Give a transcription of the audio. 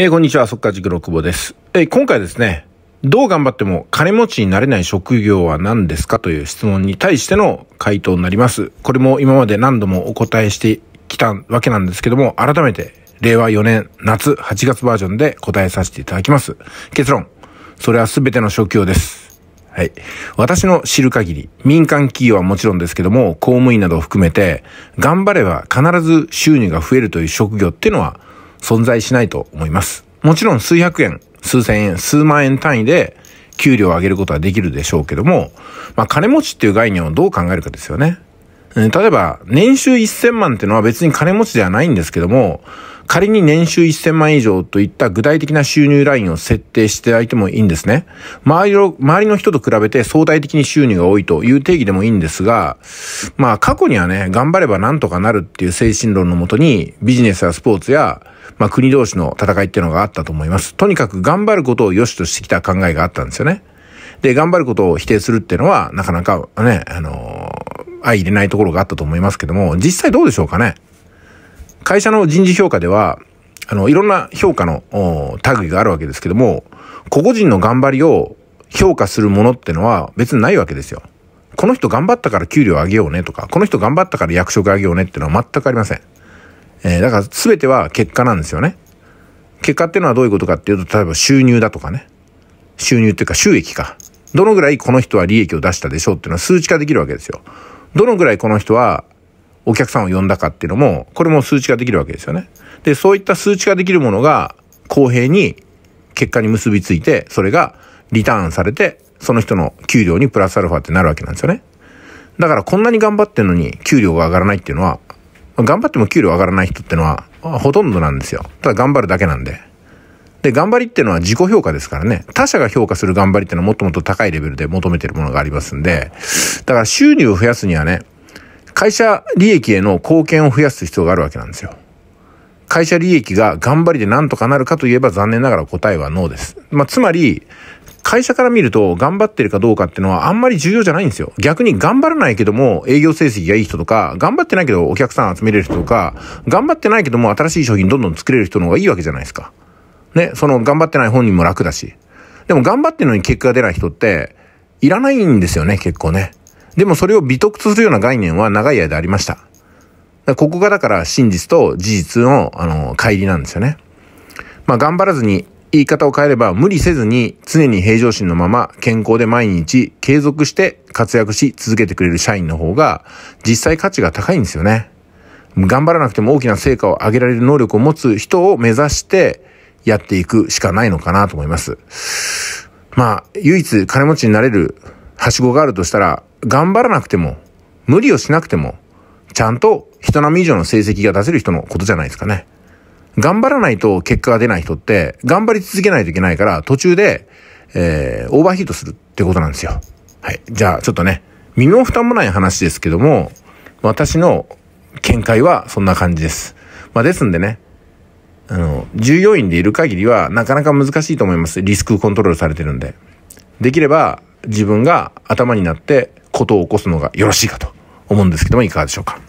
えー、こんにちは、そかじ塾の久保です。えー、今回ですね、どう頑張っても金持ちになれない職業は何ですかという質問に対しての回答になります。これも今まで何度もお答えしてきたわけなんですけども、改めて令和4年夏8月バージョンで答えさせていただきます。結論、それは全ての職業です。はい。私の知る限り、民間企業はもちろんですけども、公務員などを含めて、頑張れば必ず収入が増えるという職業っていうのは、存在しないと思います。もちろん数百円、数千円、数万円単位で給料を上げることはできるでしょうけども、まあ金持ちっていう概念をどう考えるかですよね。例えば、年収1000万っていうのは別に金持ちではないんですけども、仮に年収1000万以上といった具体的な収入ラインを設定していただいてもいいんですね。周りの、周りの人と比べて相対的に収入が多いという定義でもいいんですが、まあ過去にはね、頑張ればなんとかなるっていう精神論のもとに、ビジネスやスポーツや、まあ国同士の戦いっていうのがあったと思います。とにかく頑張ることを良しとしてきた考えがあったんですよね。で、頑張ることを否定するっていうのは、なかなかね、あのー相入れないところがあったと思いますけども、実際どうでしょうかね。会社の人事評価では、あの、いろんな評価の類があるわけですけども、個々人の頑張りを評価するものってのは別にないわけですよ。この人頑張ったから給料上げようねとか、この人頑張ったから役職上げようねってのは全くありません。えー、だから全ては結果なんですよね。結果っていうのはどういうことかっていうと、例えば収入だとかね。収入っていうか収益か。どのぐらいこの人は利益を出したでしょうっていうのは数値化できるわけですよ。どのぐらいこの人はお客さんを呼んだかっていうのも、これも数値ができるわけですよね。で、そういった数値ができるものが公平に結果に結びついて、それがリターンされて、その人の給料にプラスアルファってなるわけなんですよね。だからこんなに頑張ってんのに給料が上がらないっていうのは、頑張っても給料上がらない人ってのはほとんどなんですよ。ただ頑張るだけなんで。で、頑張りっていうのは自己評価ですからね。他者が評価する頑張りっていうのはもっともっと高いレベルで求めてるものがありますんで、だから収入を増やすにはね、会社利益への貢献を増やす必要があるわけなんですよ。会社利益が頑張りでなんとかなるかといえば残念ながら答えはノーです。まあ、つまり、会社から見ると頑張ってるかどうかっていうのはあんまり重要じゃないんですよ。逆に頑張らないけども営業成績がいい人とか、頑張ってないけどお客さん集めれる人とか、頑張ってないけども新しい商品どんどん作れる人の方がいいわけじゃないですか。ね、その頑張ってない本人も楽だし。でも頑張ってるのに結果が出ない人って、いらないんですよね、結構ね。でもそれを美徳とするような概念は長い間ありました。ここがだから真実と事実の、あの、乖離なんですよね。まあ、頑張らずに、言い方を変えれば無理せずに常に平常心のまま健康で毎日継続して活躍し続けてくれる社員の方が実際価値が高いんですよね。頑張らなくても大きな成果を上げられる能力を持つ人を目指してやっていくしかないのかなと思います。まあ、唯一金持ちになれるはしごがあるとしたら、頑張らなくても、無理をしなくても、ちゃんと人並み以上の成績が出せる人のことじゃないですかね。頑張らないと結果が出ない人って、頑張り続けないといけないから、途中で、えー、オーバーヒートするってことなんですよ。はい。じゃあ、ちょっとね、身負蓋もない話ですけども、私の見解はそんな感じです。まあ、ですんでね、あの、従業員でいる限りは、なかなか難しいと思います。リスクコントロールされてるんで。できれば、自分が頭になって、ことを起こすのがよろしいかと思うんですけども、いかがでしょうか。